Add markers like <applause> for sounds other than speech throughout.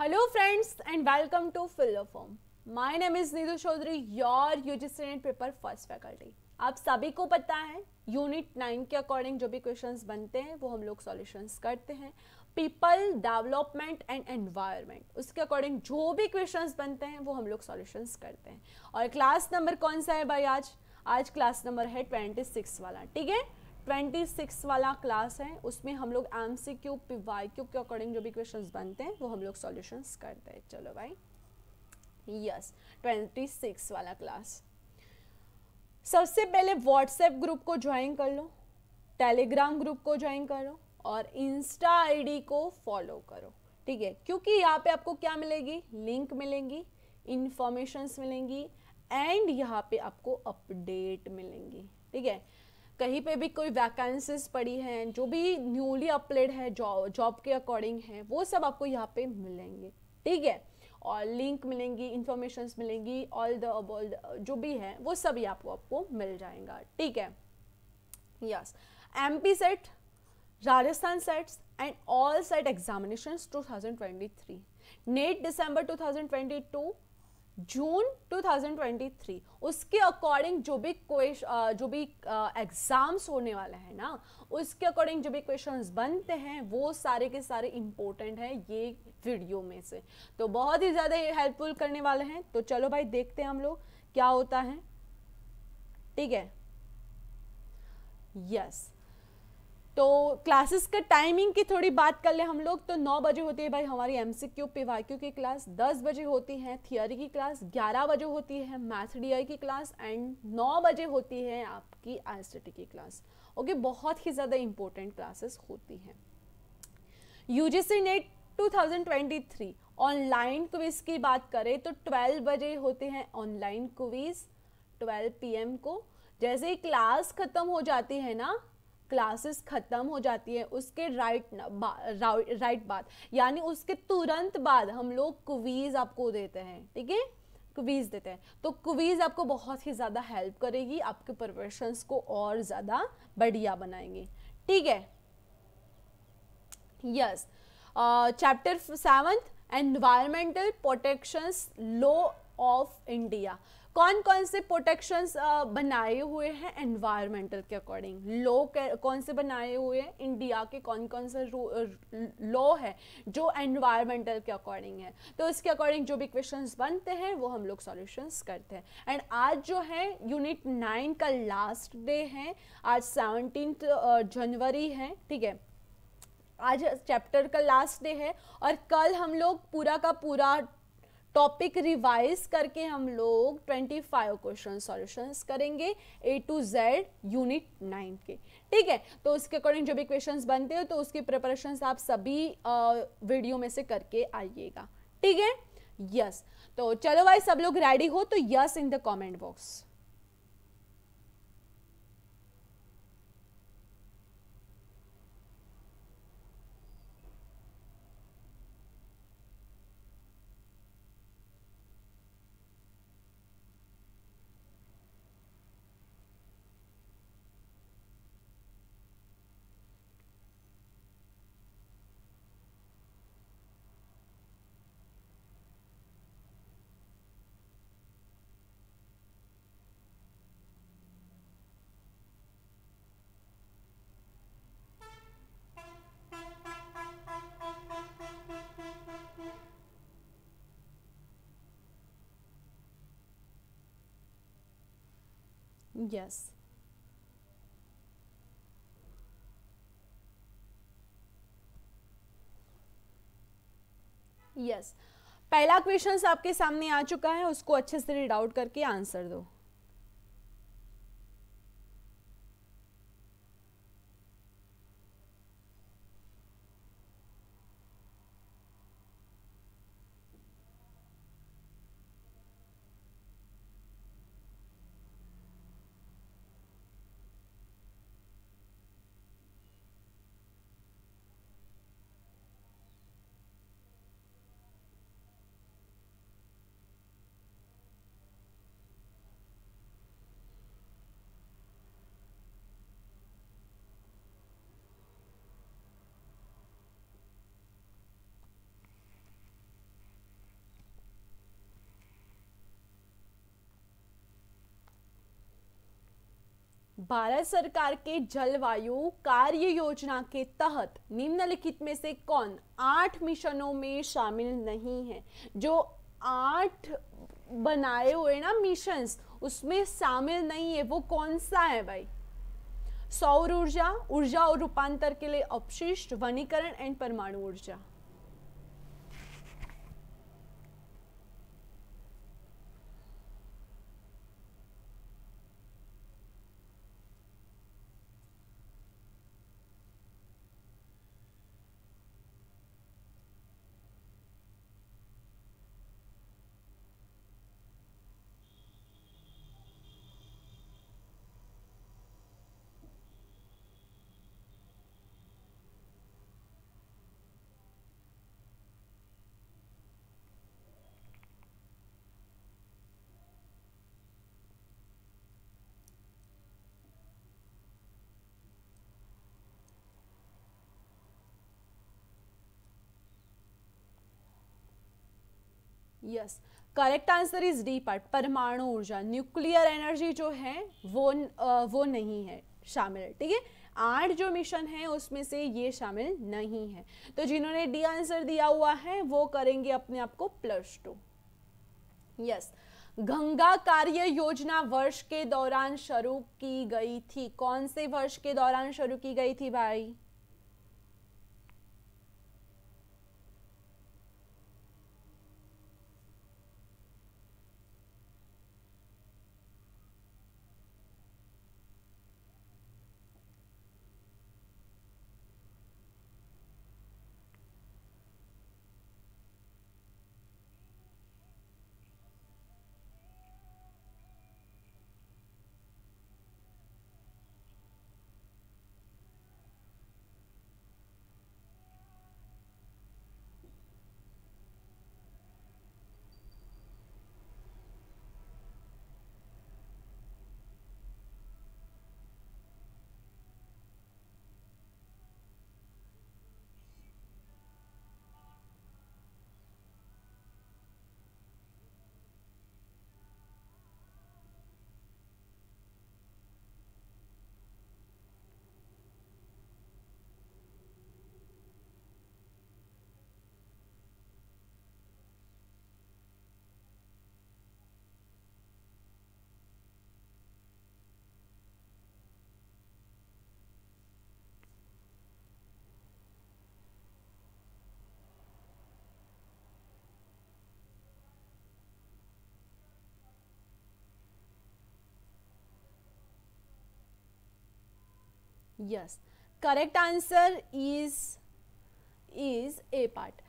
Hello friends and welcome to Philoform. My name is Nidhu Chaudhary your UGC paper first faculty आप सभी को पता है यूनिट नाइन के अकॉर्डिंग जो भी क्वेश्चंस बनते हैं वो हम लोग सॉल्यूशंस करते हैं पीपल डेवलपमेंट एंड एनवायरनमेंट उसके अकॉर्डिंग जो भी क्वेश्चंस बनते हैं वो हम लोग सॉल्यूशंस करते हैं और क्लास नंबर कौन सा है भाई आज आज क्लास नंबर है ट्वेंटी सिक्स वाला ठीक है ट्वेंटी सिक्स वाला क्लास है उसमें हम लोग M C Q P Y Q के अकॉर्डिंग जो भी क्वेश्चन बनते हैं वो हम लोग सोल्यूशन करते हैं चलो भाई यस ट्वेंटी सिक्स वाला क्लास सबसे पहले व्हाट्सएप ग्रुप को ज्वाइन कर लो टेलीग्राम ग्रुप को ज्वाइन करो और इंस्टा आईडी को फॉलो करो ठीक है क्योंकि यहाँ पे आपको क्या मिलेगी लिंक मिलेंगी इन्फॉर्मेशंस मिलेंगी एंड यहाँ पे आपको अपडेट मिलेंगी ठीक है कहीं पे भी कोई वैकेंसीज पड़ी हैं जो भी न्यूली अपलेड है जॉब जॉब के अकॉर्डिंग है वो सब आपको यहाँ पे मिलेंगे ठीक है और लिंक मिलेंगी इंफॉर्मेशन मिलेंगी ऑल द ऑल जो भी है वो सब ही आपको आपको मिल जाएगा ठीक है yes M P SET Rajasthan SETs and all SET examination 2023 NET दिसंबर 2022 जून 2023 उसके अकॉर्डिंग जो भी जो भी एग्ज़ाम्स होने वाले हैं ना उसके अकॉर्डिंग जो भी क्वेश्चंस बनते हैं वो सारे के सारे इम्पोर्टेंट हैं ये वीडियो में से तो बहुत ही ज़्यादा हेल्पफुल करने वाले हैं तो चलो भाई देखते हैं हम लोग क्या होता है ठीक है यस yes. तो क्लासेस का टाइमिंग की थोड़ी बात कर ले हम लोग तो 9 बजे होती है भाई हमारी एम सी क्यू की क्लास 10 बजे होती है थियोरी की क्लास 11 बजे होती है मैथ डी की क्लास एंड 9 बजे होती है आपकी आई की क्लास ओके बहुत ही ज़्यादा इंपॉर्टेंट क्लासेस होती हैं U G C NET 2023 online quiz की बात करें तो ट्वेल्व बजे होते हैं ऑनलाइन क्विज़ ट्वेल्व पी को जैसे ही क्लास ख़त्म हो जाती है ना क्लासेस ख़त्म हो जाती है उसके राइट बा, राइट बाद यानी उसके तुरंत बाद हम लोग क्वीज़ आपको देते हैं ठीक है क्वीज़ देते हैं तो क्वीज़ आपको बहुत ही ज़्यादा हेल्प करेगी आपके प्रिपरेशंस को और ज़्यादा बढ़िया बनाएंगे ठीक है yes chapter seventh environmental protections law of India कौन कौन से प्रोटेक्शंस बनाए हुए हैं एनवायरमेंटल के अकॉर्डिंग लॉ कौन से बनाए हुए हैं इंडिया के कौन कौन से लॉ है जो एनवायरमेंटल के अकॉर्डिंग है तो इसके अकॉर्डिंग जो भी क्वेश्चन बनते हैं वो हम लोग सॉल्यूशंस करते हैं एंड आज जो है यूनिट नाइन का लास्ट डे है आज सेवनटीन जनवरी है ठीक है आज चैप्टर का लास्ट डे है और कल हम लोग पूरा का पूरा टॉपिक रिवाइज करके हम लोग 25 क्वेश्चन सॉल्यूशंस करेंगे A to Z unit nine के ठीक है तो उसके अकॉर्डिंग जो भी क्वेश्चंस बनते हो तो उसकी प्रिपरेशन आप सभी आ, वीडियो में से करके आइएगा ठीक है यस तो चलो भाई सब लोग रेडी हो तो yes in the comment box Yes. Yes yes. पहला क्वेश्चन आपके सामने आ चुका है उसको अच्छे से रीड आउट करके आंसर दो भारत सरकार के जलवायु कार्य योजना के तहत निम्नलिखित में से कौन आठ मिशनों में शामिल नहीं है जो आठ बनाए हुए ना मिशंस उसमें शामिल नहीं है वो कौन सा है भाई सौर ऊर्जा ऊर्जा और रूपांतर के लिए अपशिष्ट वनीकरण एंड परमाणु ऊर्जा yes correct answer is D part परमाणु ऊर्जा न्यूक्लियर एनर्जी जो है वो आ, वो नहीं है शामिल ठीक है आठ जो मिशन है उसमें से ये शामिल नहीं है तो जिन्होंने डी आंसर दिया हुआ है वो करेंगे अपने आप को प्लस टू यस गंगा कार्य योजना वर्ष के दौरान शुरू की गई थी कौन से वर्ष के दौरान शुरू की गई थी भाई yes correct answer is is a part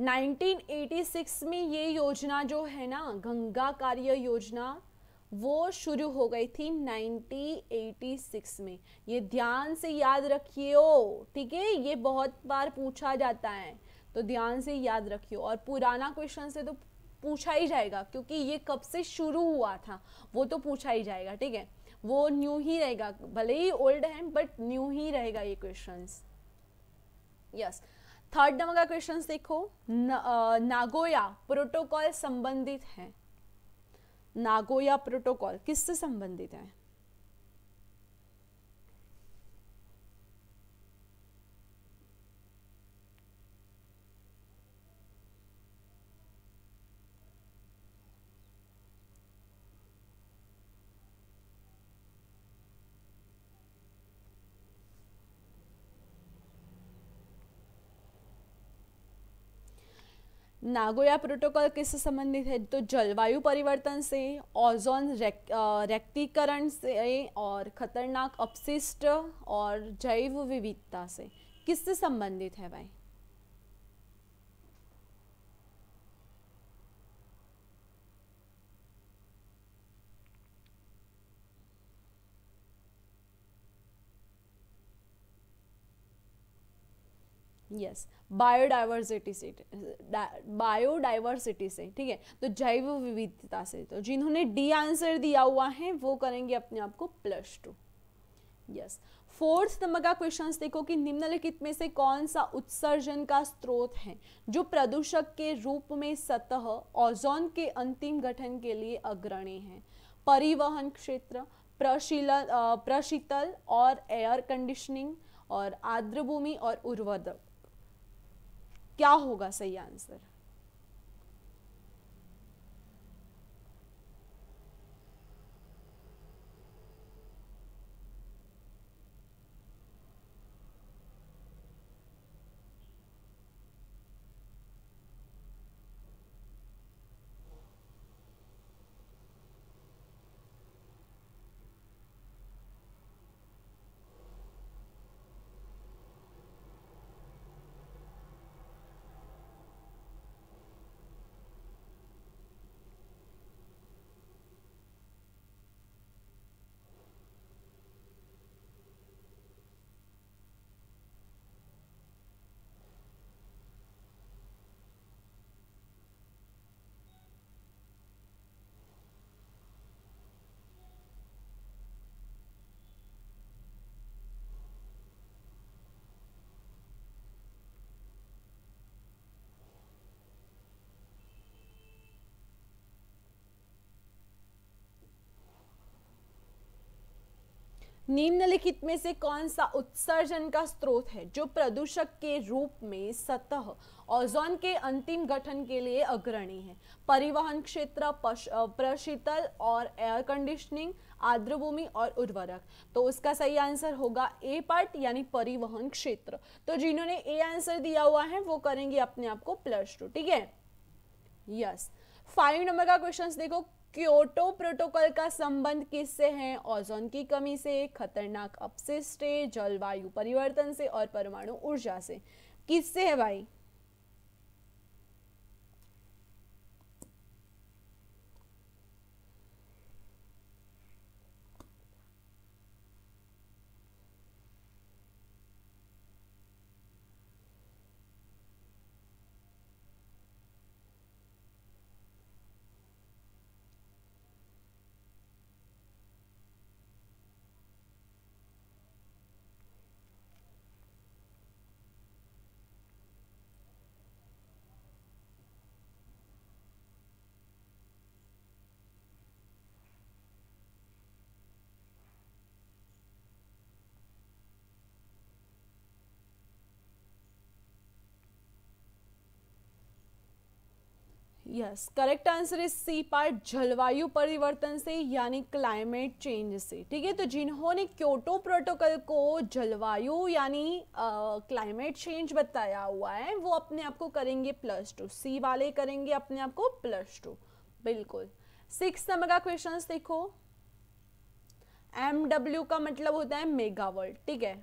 1986 में ये योजना जो है ना गंगा कार्य योजना वो शुरू हो गई थी 1986 में ये ध्यान से याद रखियो ठीक है ये बहुत बार पूछा जाता है तो ध्यान से याद रखियो और पुराना क्वेश्चन से तो पूछा ही जाएगा क्योंकि ये कब से शुरू हुआ था वो तो पूछा ही जाएगा ठीक है वो न्यू ही रहेगा भले ही ओल्ड है बट न्यू ही रहेगा ये क्वेश्चन यस थर्ड नंबर का क्वेश्चन देखो नागोया प्रोटोकॉल संबंधित है नागोया प्रोटोकॉल किससे संबंधित है नागोया प्रोटोकॉल किससे संबंधित है तो जलवायु परिवर्तन से ओजोन रेक, से और खतरनाक अपशिष्ट और जैव विविधता से किससे संबंधित है भाई यस बायोडाइवर्सिटी से बायोडाइवर्सिटी से ठीक है तो जैव विविधता से तो जिन्होंने डी आंसर दिया हुआ है वो करेंगे अपने आप को plus two yes fourth number का क्वेश्चन देखो कि निम्नलिखित में से कौन सा उत्सर्जन का स्रोत है जो प्रदूषक के रूप में सतह ओजोन के अंतिम गठन के लिए अग्रणी है परिवहन क्षेत्र प्रशील प्रशीतल और एयर कंडीशनिंग और आर्द्रभूमि और उर्वरक क्या होगा सही आंसर निम्नलिखित में से कौन सा उत्सर्जन का स्रोत है जो प्रदूषक के रूप में सतह ओजोन के अंतिम गठन के लिए अग्रणी है परिवहन क्षेत्र प्रशीतल और एयर कंडीशनिंग आर्द्रभूमि और उर्वरक तो उसका सही आंसर होगा ए पार्ट यानी परिवहन क्षेत्र तो जिन्होंने ए आंसर दिया हुआ है वो करेंगे अपने आप को प्लस टू ठीक है यस फाइव नंबर का क्वेश्चन देखो क्योटो प्रोटोकॉल का संबंध किससे है ओजोन की कमी से खतरनाक अपशिष्ट जलवायु परिवर्तन से और परमाणु ऊर्जा से किससे है भाई yes correct answer is C part जलवायु परिवर्तन से यानी क्लाइमेट चेंज से ठीक है तो जिन्होंने क्योटो प्रोटोकॉल को जलवायु यानी क्लाइमेट चेंज बताया हुआ है वो अपने आप को करेंगे प्लस टू सी वाले करेंगे अपने आप को प्लस टू बिल्कुल सिक्स नंबर का क्वेश्चन देखो एम का मतलब होता है मेगावर्ल्ड ठीक है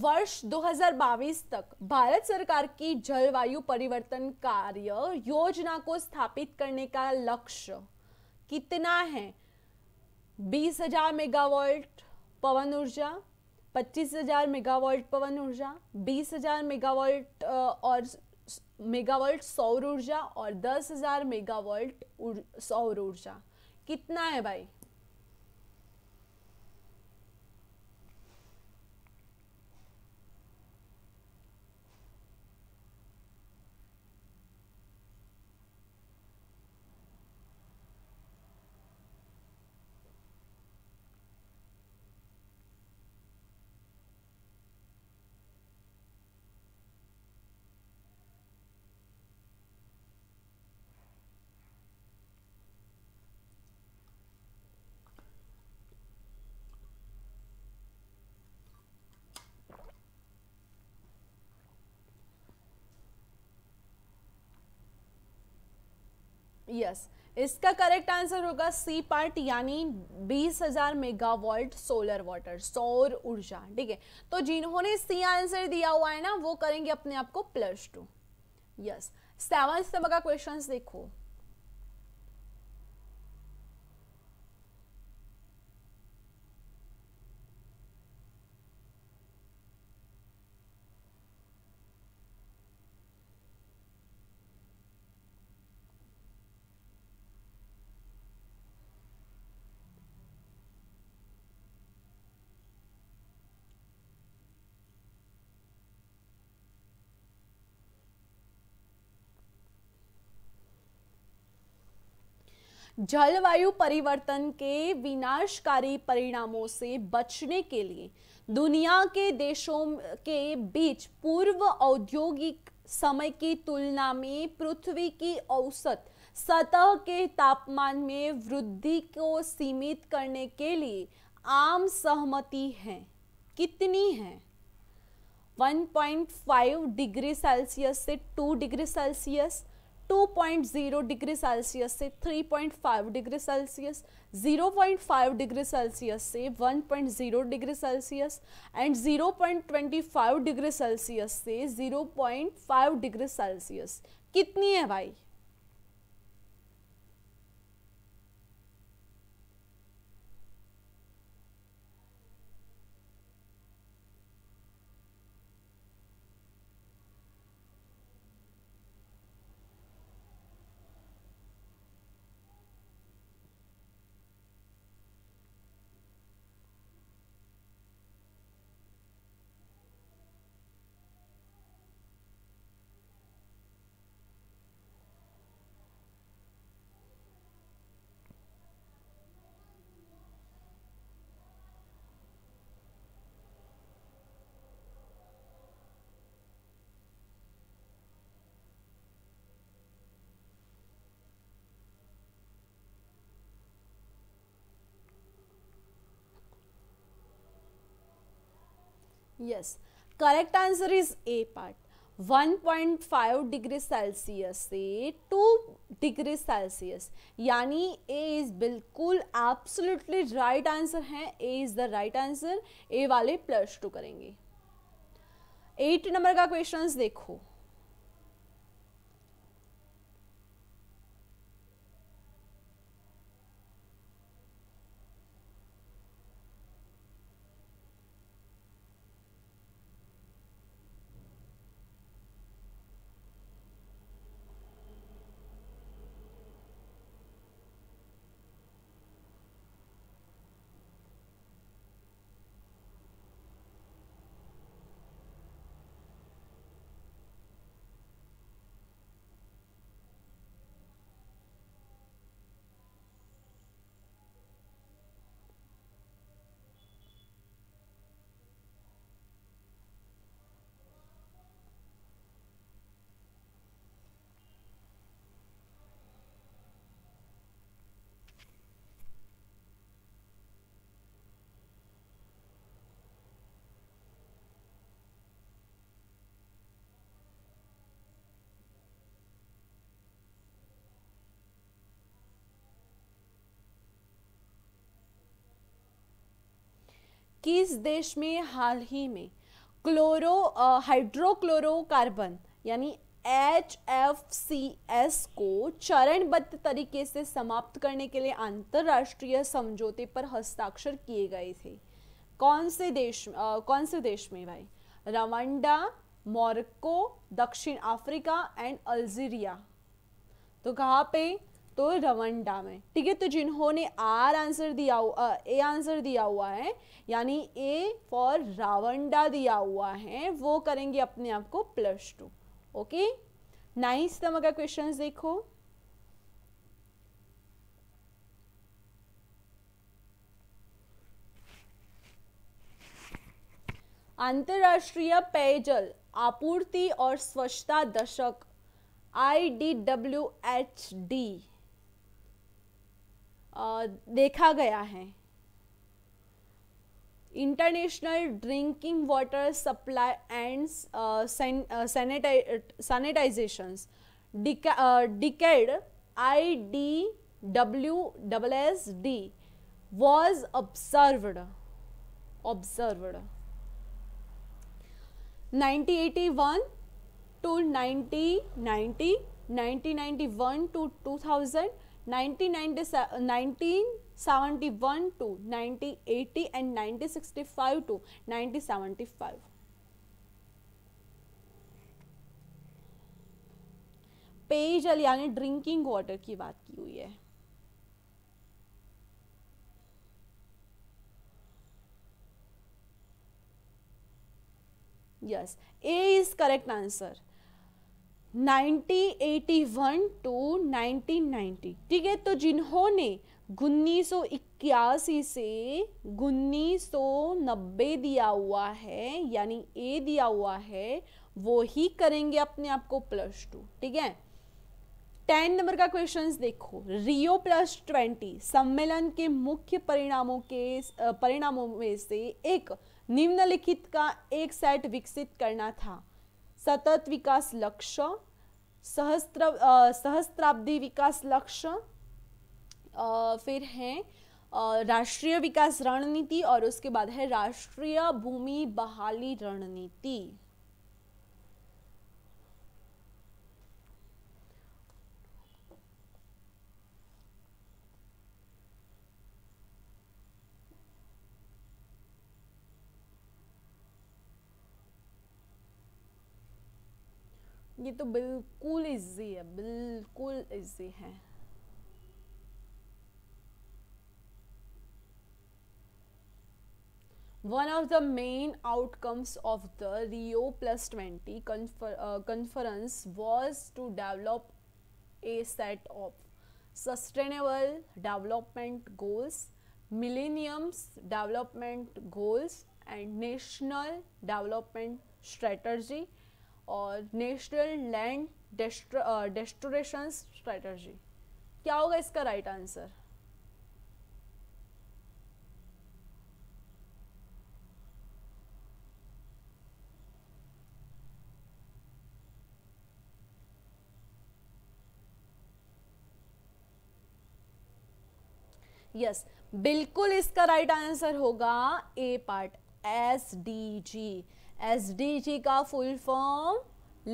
वर्ष 2022 तक भारत सरकार की जलवायु परिवर्तन कार्य योजना को स्थापित करने का लक्ष्य कितना है बीस हजार मेगावाट पवन ऊर्जा पच्चीस हजार मेगावाट पवन ऊर्जा बीस हजार मेगावाट और मेगावाट सौर ऊर्जा और दस हजार मेगावाट सौर ऊर्जा कितना है भाई यस इसका करेक्ट आंसर होगा सी पार्ट यानी बीस हजार मेगावाट सोलर वाटर सौर ऊर्जा ठीक है तो जिन्होंने सी आंसर दिया हुआ है ना वो करेंगे अपने आप को प्लस टू यस सेवन तबका का क्वेश्चन देखो जलवायु परिवर्तन के विनाशकारी परिणामों से बचने के लिए दुनिया के देशों के बीच पूर्व औद्योगिक समय की तुलना में पृथ्वी की औसत सतह के तापमान में वृद्धि को सीमित करने के लिए आम सहमति है कितनी है 1.5 डिग्री सेल्सियस से 2 डिग्री सेल्सियस 2.0 डिग्री सेल्सियस से 3.5 डिग्री सेल्सियस 0.5 डिग्री सेल्सियस से 1.0 degree Celsius and 0.25 degree Celsius से 0.5 डिग्री सेल्सियस कितनी है भाई yes correct answer is A part 1.5 degree Celsius से टू डिग्री सेल्सियस यानी ए इज बिल्कुल एब्सोलूटली राइट आंसर है A is the right answer A वाले प्लस टू करेंगे एट नंबर का क्वेश्चन देखो किस देश में हाल ही में क्लोरो हाइड्रोक्लोरोकार्बन यानी एच एफ सी एस को चरणबद्ध तरीके से समाप्त करने के लिए अंतर्राष्ट्रीय समझौते पर हस्ताक्षर किए गए थे कौन से देश आ, कौन से देश में भाई रवांडा मोरक्को दक्षिण अफ्रीका एंड अल्जीरिया तो कहाँ पे तो रवंडा में ठीक है तो जिन्होंने आर आंसर दिया हुआ ए आंसर दिया हुआ है यानी ए फॉर रावंडा दिया हुआ है वो करेंगे अपने आप को प्लस टू ओके नाइस तम का क्वेश्चन देखो अंतर्राष्ट्रीय पेयजल आपूर्ति और स्वच्छता दशक I D W H D देखा गया है international drinking water supply and sanitization decade I D W double S D was observed observed one two ninety ninety nineteen ninety one two two thousand 1971 to 1980 and 1965 to 1975. पेयजल यानी drinking water की बात की हुई है yes A is correct answer 1981 to 1990 ठीक है तो जिन्होंने उन्नीस से उन्नीस दिया हुआ है यानी ए दिया हुआ है वो ही करेंगे अपने आप को प्लस टू ठीक है टेन नंबर का क्वेश्चन देखो रियो प्लस ट्वेंटी सम्मेलन के मुख्य परिणामों के परिणामों में से एक निम्नलिखित का एक सेट विकसित करना था सतत विकास लक्ष्य सहस्त्र सहस्त्राब्दी विकास लक्ष्य फिर हैं राष्ट्रीय विकास रणनीति और उसके बाद है राष्ट्रीय भूमि बहाली रणनीति ये तो बिल्कुल इजी है बिल्कुल इजी है one of the main outcomes of the Rio plus twenty conference was to develop a set of sustainable development goals millenniums development goals and national development strategy और नेशनल लैंड डेस्टोरेशन स्ट्रेटर्जी क्या होगा इसका right right answer yes yes, बिल्कुल इसका right right answer होगा A part S D G G का full form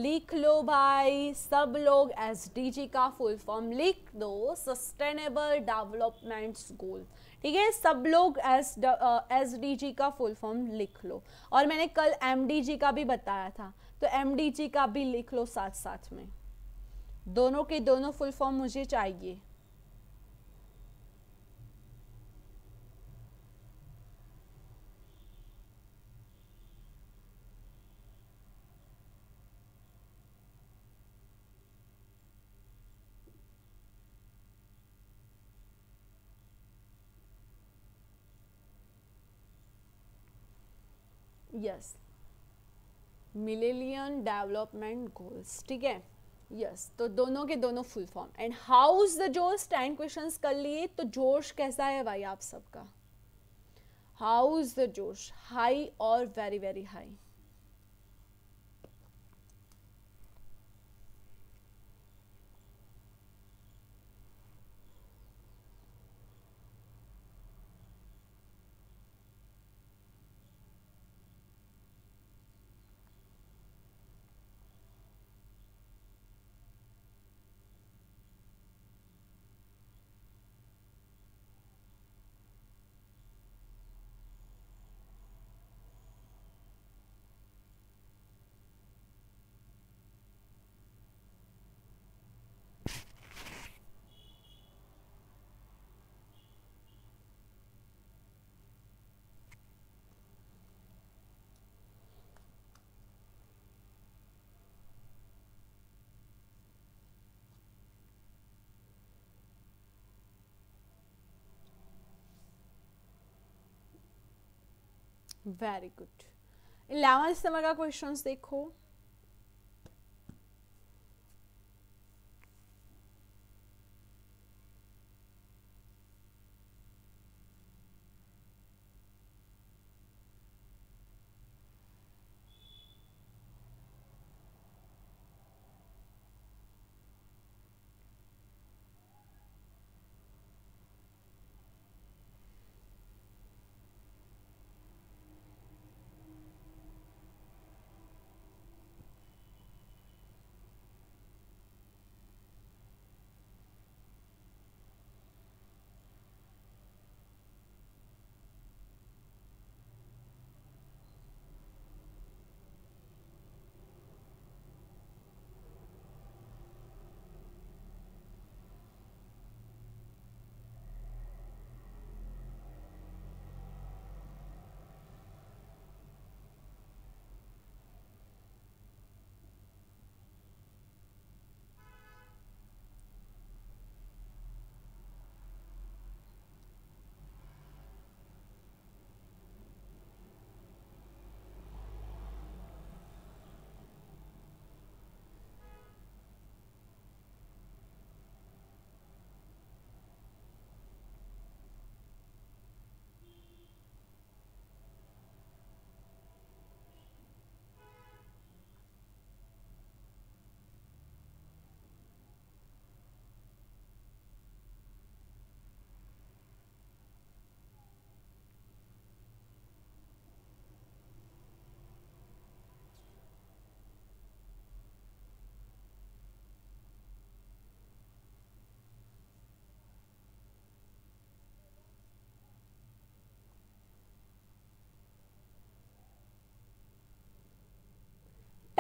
लिख लो भाई सब लोग जी का फुल फॉर्म लिख दो सस्टेनेबल डेवलपमेंट गोल ठीक है सब लोग एस एस डी जी का फुल फॉर्म लिख लो और मैंने कल एम डी जी का भी बताया था तो एम डी जी का भी लिख लो साथ साथ में दोनों के दोनों फुल फॉर्म मुझे चाहिए यस मिलेलियन डेवलपमेंट गोल्स ठीक है यस तो दोनों के दोनों full form and how is the जोश टेन क्वेश्चंस कर लिए तो जोश कैसा है भाई आप सबका हाउ इज द जोश हाई और very very high very good eleventh दिसंबर का क्वेश्चन देखो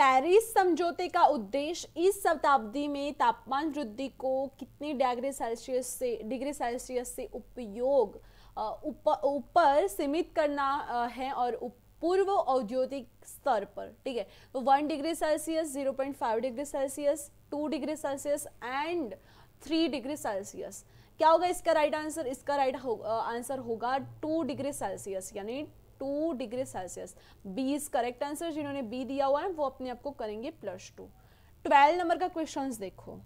पेरिस समझौते का उद्देश्य इस शताब्दी में तापमान वृद्धि को कितने डिग्री सेल्सियस से डिग्री सेल्सियस से उपयोग ऊपर उप, सीमित करना है और पूर्व औद्योगिक स्तर पर ठीक है तो one degree Celsius zero point five degree Celsius two degree Celsius and three degree Celsius क्या होगा इसका राइट आंसर इसका राइट हो, आंसर होगा टू डिग्री सेल्सियस यानी two degree Celsius B is correct answer जिन्होंने बी दिया हुआ है वो अपने आप को करेंगे प्लस टू ट्वेल्व नंबर का क्वेश्चन देखो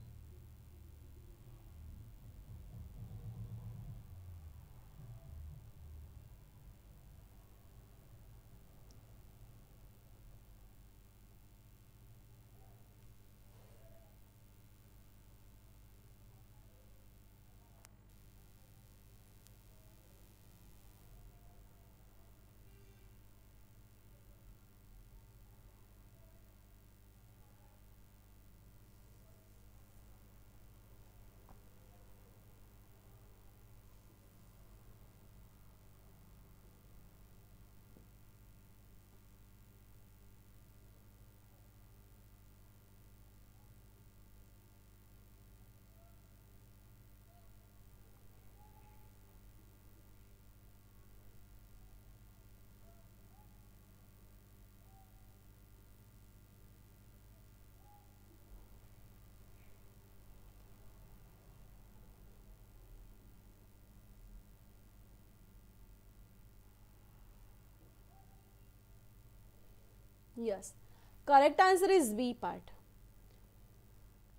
yes correct answer is B part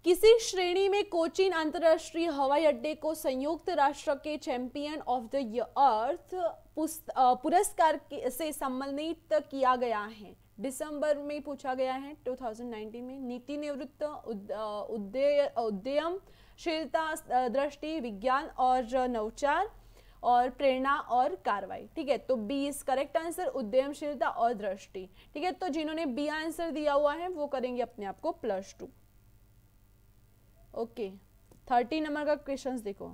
किसी श्रेणी में कोचिन अंतर्राष्ट्रीय हवाई अड्डे को संयुक्त राष्ट्र के चैंपियन ऑफ द अर्थ पुरस्कार से सम्मानित किया गया है दिसंबर में पूछा गया है 2019 में नीति निवृत्त उद्यमशीलता दृष्टि विज्ञान और नवचार और प्रेरणा और कार्रवाई ठीक है तो बी इज करेक्ट आंसर उद्यमशीलता और दृष्टि ठीक है तो जिन्होंने बी आंसर दिया हुआ है वो करेंगे अपने आप को plus two okay thirty number का क्वेश्चन देखो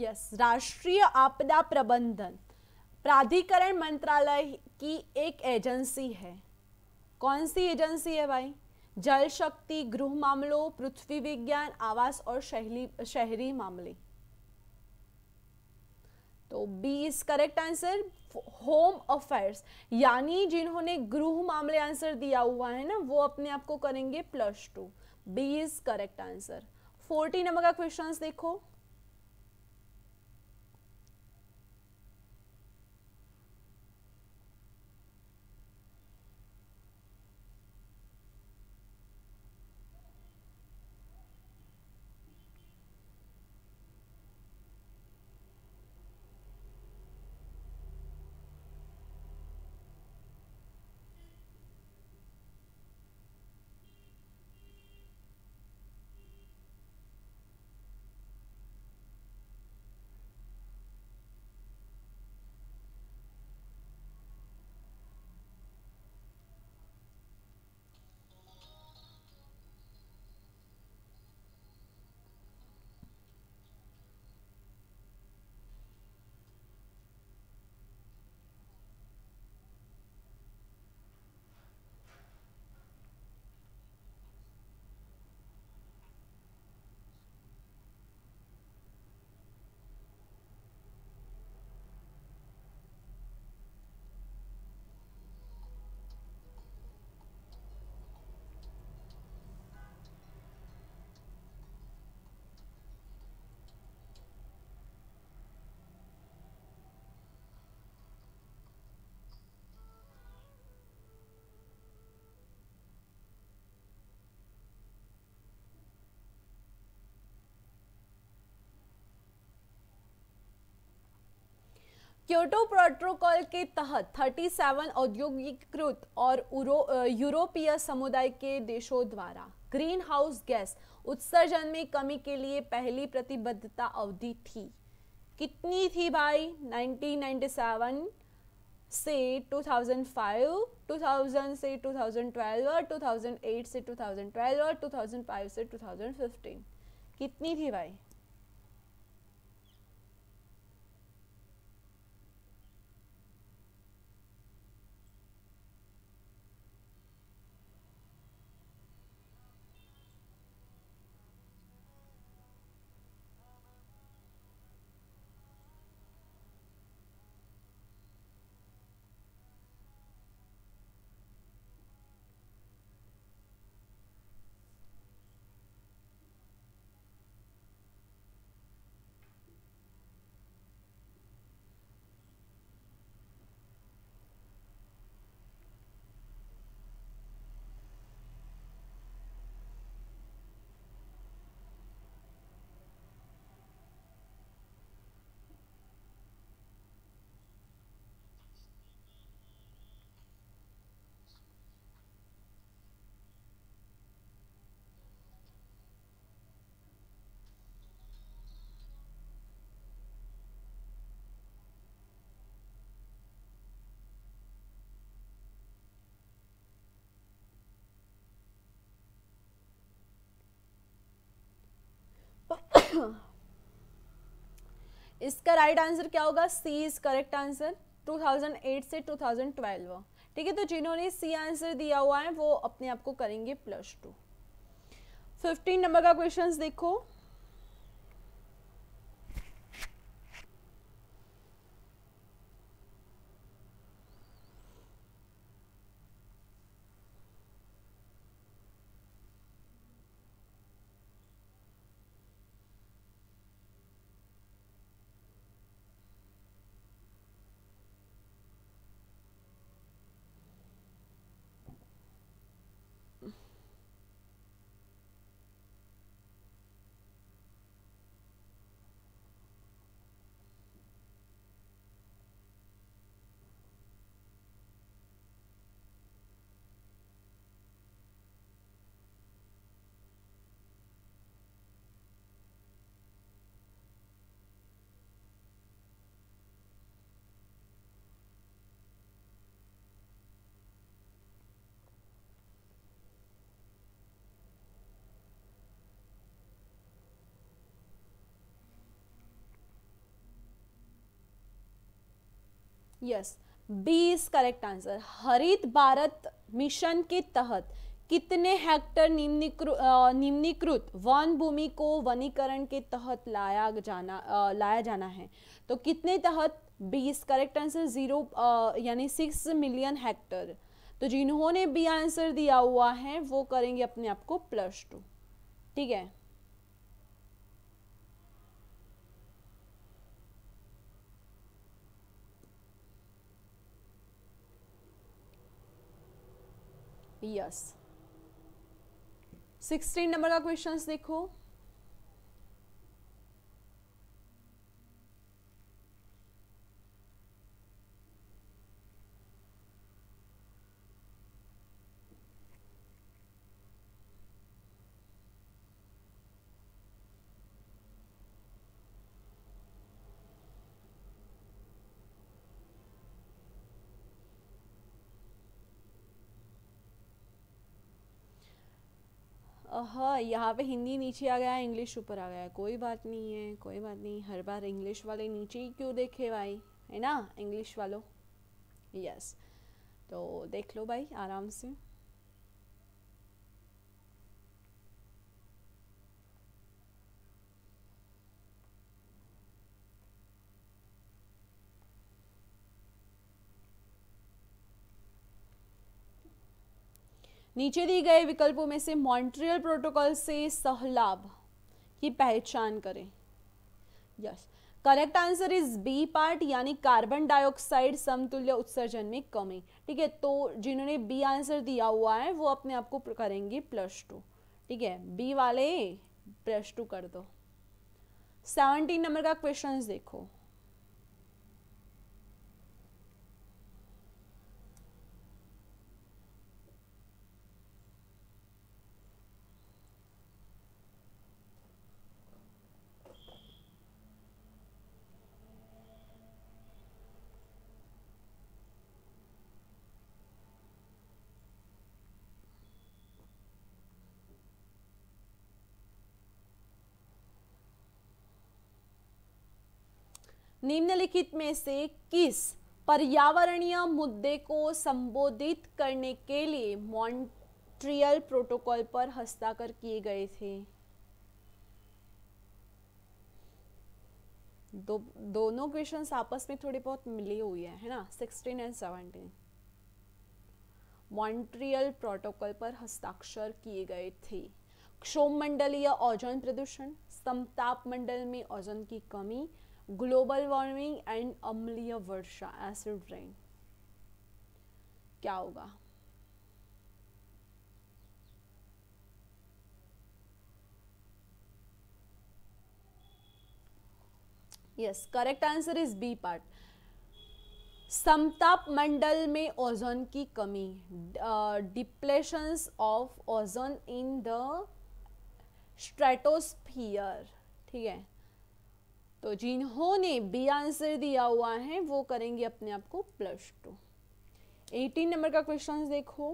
यस yes, राष्ट्रीय आपदा प्रबंधन प्राधिकरण मंत्रालय की एक एजेंसी है कौन सी एजेंसी है भाई जल शक्ति गृह मामलों पृथ्वी विज्ञान आवास और शहरी शहरी मामले तो B is correct answer home affairs यानी जिन्होंने गृह मामले आंसर दिया हुआ है ना वो अपने आप को करेंगे plus two B is correct answer forty number का क्वेश्चन देखो क्योटो प्रोटोकॉल के तहत 37 औद्योगिकृत और यूरोपीय समुदाय के देशों द्वारा ग्रीन हाउस गैस उत्सर्जन में कमी के लिए पहली प्रतिबद्धता अवधि थी कितनी थी भाई 1997 से 2005, 2000 से 2012 और 2008 से 2012 और 2005 से 2015 कितनी थी भाई <coughs> इसका राइट right आंसर क्या होगा सी इज करेक्ट आंसर 2008 से 2012 ठीक है तो जिन्होंने सी आंसर दिया हुआ है वो अपने आप को करेंगे प्लस टू फिफ्टीन नंबर का क्वेश्चन देखो yes B is correct answer हरित भारत मिशन के तहत कितने हेक्टर निम्निकृत वन भूमि को वनीकरण के तहत लाया जाना आ, लाया जाना है तो कितने तहत बीस करेक्ट आंसर जीरो यानी सिक्स मिलियन हेक्टर तो जिन्होंने बी आंसर दिया हुआ है वो करेंगे अपने आप को प्लस टू ठीक है यस सिक्सटीन नंबर का क्वेश्चन देखो हाँ यहाँ पे हिंदी नीचे आ गया है इंग्लिश ऊपर आ गया है कोई बात नहीं है कोई बात नहीं हर बार इंग्लिश वाले नीचे ही क्यों देखे भाई है ना इंग्लिश वालों यस yes. तो देख लो भाई आराम से नीचे दिए गए विकल्पों में से मॉन्ट्रियल प्रोटोकॉल से सहलाभ की पहचान करें yes correct answer is B part यानी कार्बन डाइऑक्साइड समतुल्य उत्सर्जन में कमी ठीक है तो जिन्होंने बी आंसर दिया हुआ है वो अपने आप को करेंगे प्लस टू ठीक है बी वाले प्लस टू कर दो सेवनटीन नंबर का क्वेश्चन देखो निम्नलिखित में से किस पर्यावरणीय मुद्दे को संबोधित करने के लिए मॉन्ट्रियल प्रोटोकॉल पर हस्ताक्षर किए गए थे दो दोनों क्वेश्चंस आपस में थोड़े बहुत मिले हुए हैं है ना sixteen and seventeen Montreal protocol पर हस्ताक्षर किए गए थे क्षोभ मंडलीय ओजोन प्रदूषण समताप मंडल में ओजोन की कमी ग्लोबल वार्मिंग एंड अम्लीय वर्षा एसिड रेन क्या होगा yes correct answer is B part समताप मंडल में ओजोन की कमी depletions of ozone in the stratosphere ठीक है तो जिन्होंने बी आंसर दिया हुआ है वो करेंगे अपने आप को प्लस टू एटीन नंबर का क्वेश्चन देखो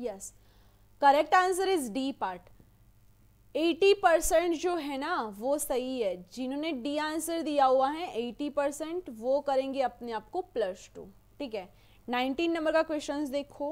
yes correct answer is D part 80 percent जो है ना वो सही है जिन्होंने डी आंसर दिया हुआ है 80 परसेंट वो करेंगे अपने आप को प्लस टू ठीक है 19 नंबर का क्वेश्चंस देखो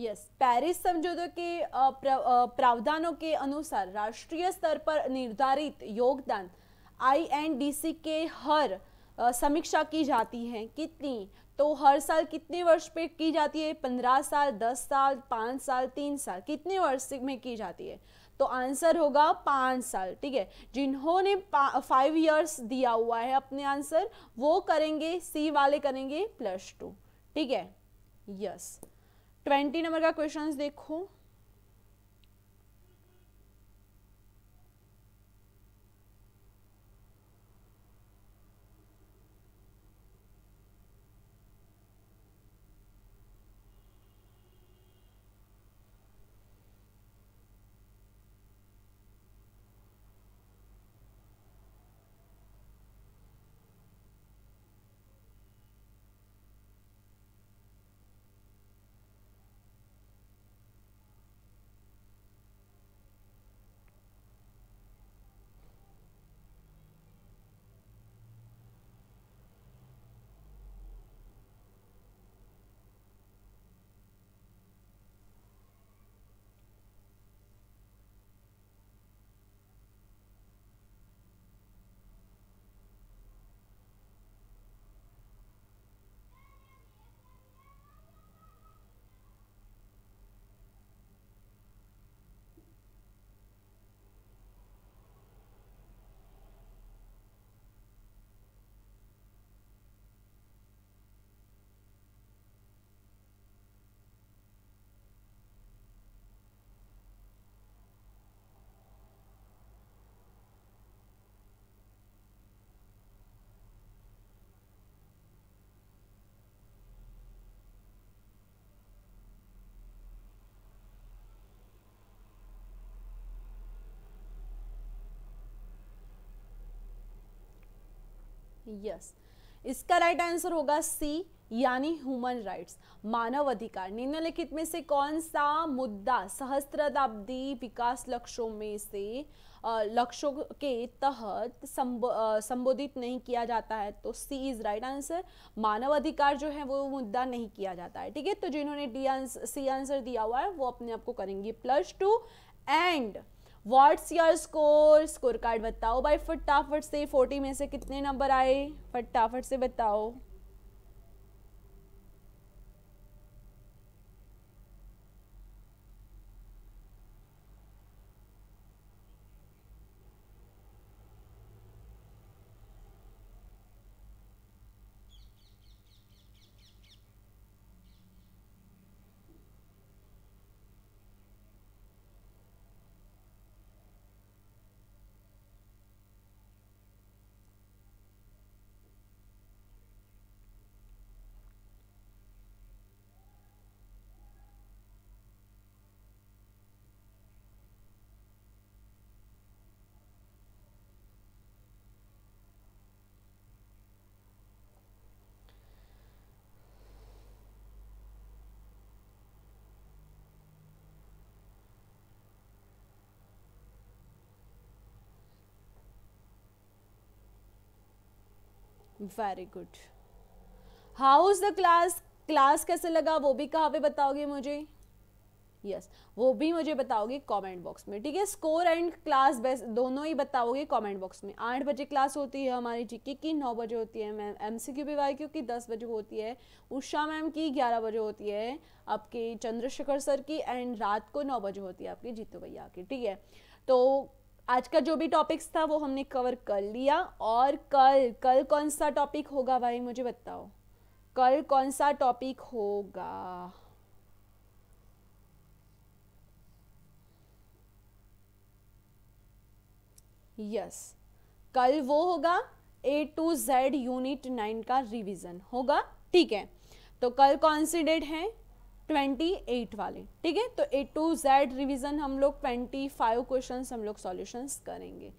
यस पेरिस समझौते के प्रावधानों के अनुसार राष्ट्रीय स्तर पर निर्धारित योगदान आईएनडीसी के हर समीक्षा की जाती है कितनी तो हर साल कितने वर्ष पे की जाती है पंद्रह साल दस साल पाँच साल तीन साल कितने वर्ष में की जाती है तो आंसर होगा पाँच साल ठीक है जिन्होंने फाइव इयर्स दिया हुआ है अपने आंसर वो करेंगे सी वाले करेंगे प्लस टू ठीक है यस ट्वेंटी नंबर का क्वेश्चन देखो यस इसका राइट आंसर होगा सी यानी ह्यूमन राइट्स मानव अधिकार निम्नलिखित में से कौन सा मुद्दा सहस्त्राब्दी विकास लक्ष्यों में से लक्ष्यों के तहत संबो, संबोधित नहीं किया जाता है तो सी इज राइट आंसर मानव अधिकार जो है वो मुद्दा नहीं किया जाता है ठीक है तो जिन्होंने डी आंसर सी आंसर दिया हुआ है वो अपने आप को करेंगे plus two and what's your score score card बताओ भाई फटाफट से फोर्टी में से कितने नंबर आए फटाफट से बताओ very good how is the class class कैसे लगा वो भी कहाँ पे बताओगे मुझे यस yes, वो भी मुझे बताओगे कमेंट बॉक्स में ठीक है स्कोर एंड क्लास बेस्ट दोनों ही बताओगे कमेंट बॉक्स में आठ बजे क्लास होती है हमारी जीके की नौ बजे होती है ma'am M C Q B Y Q की दस बजे होती है उषा मैम की ग्यारह बजे होती है आपके चंद्रशेखर सर की एंड रात को नौ बजे होती है आपकी जीतू भैया की ठीक है तो आज का जो भी टॉपिक्स था वो हमने कवर कर लिया और कल कल कौन सा टॉपिक होगा भाई मुझे बताओ कल कौन सा टॉपिक होगा यस yes. कल वो होगा A to Z unit nine का रिवीजन होगा ठीक है तो कल कौन सी डेट है 28 वाले ठीक है तो ए टू जेड रिविज़न हम लोग 25 क्वेश्चन हम लोग सॉल्यूशंस करेंगे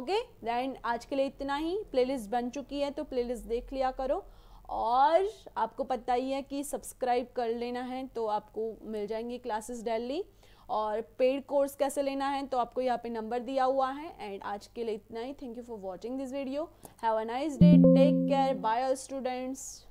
ओके दैन आज के लिए इतना ही प्लेलिस्ट बन चुकी है तो प्लेलिस्ट देख लिया करो और आपको पता ही है कि सब्सक्राइब कर लेना है तो आपको मिल जाएंगी क्लासेस डेली और पेड कोर्स कैसे लेना है तो आपको यहाँ पे नंबर दिया हुआ है एंड आज के लिए इतना ही thank you for watching this video have a nice day take care bye all students